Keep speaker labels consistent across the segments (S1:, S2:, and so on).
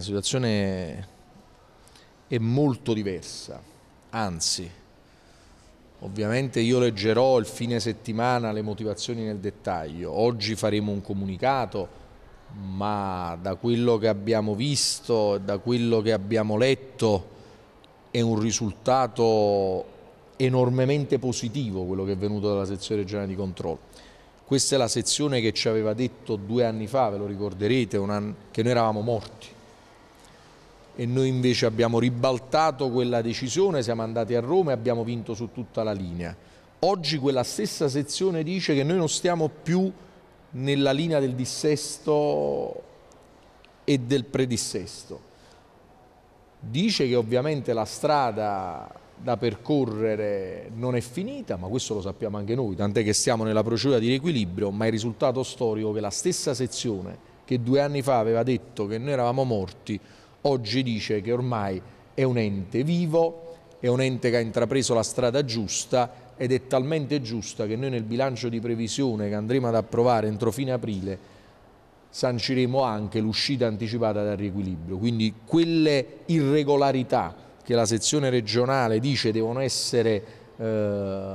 S1: la situazione è molto diversa, anzi ovviamente io leggerò il fine settimana le motivazioni nel dettaglio, oggi faremo un comunicato ma da quello che abbiamo visto, da quello che abbiamo letto è un risultato enormemente positivo quello che è venuto dalla sezione regionale di controllo. Questa è la sezione che ci aveva detto due anni fa, ve lo ricorderete, che noi eravamo morti e noi invece abbiamo ribaltato quella decisione, siamo andati a Roma e abbiamo vinto su tutta la linea. Oggi quella stessa sezione dice che noi non stiamo più nella linea del dissesto e del predissesto. Dice che ovviamente la strada da percorrere non è finita, ma questo lo sappiamo anche noi, tant'è che siamo nella procedura di riequilibrio, ma il risultato storico è che la stessa sezione che due anni fa aveva detto che noi eravamo morti, oggi dice che ormai è un ente vivo, è un ente che ha intrapreso la strada giusta ed è talmente giusta che noi nel bilancio di previsione che andremo ad approvare entro fine aprile sanciremo anche l'uscita anticipata dal riequilibrio. Quindi quelle irregolarità che la sezione regionale dice devono essere eh,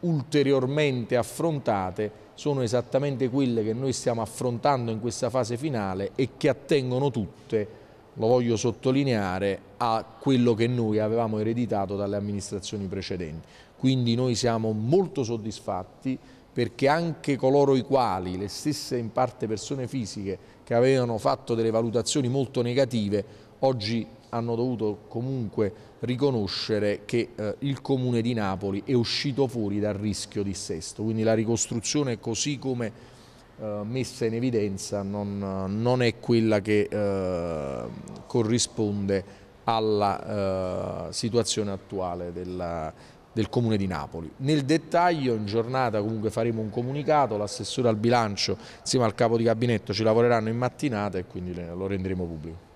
S1: ulteriormente affrontate sono esattamente quelle che noi stiamo affrontando in questa fase finale e che attengono tutte lo voglio sottolineare, a quello che noi avevamo ereditato dalle amministrazioni precedenti. Quindi noi siamo molto soddisfatti perché anche coloro i quali, le stesse in parte persone fisiche, che avevano fatto delle valutazioni molto negative, oggi hanno dovuto comunque riconoscere che eh, il Comune di Napoli è uscito fuori dal rischio di sesto. Quindi la ricostruzione così come eh, messa in evidenza non, non è quella che eh, corrisponde alla eh, situazione attuale della, del Comune di Napoli. Nel dettaglio in giornata comunque faremo un comunicato, l'assessore al bilancio insieme al capo di gabinetto ci lavoreranno in mattinata e quindi lo renderemo pubblico.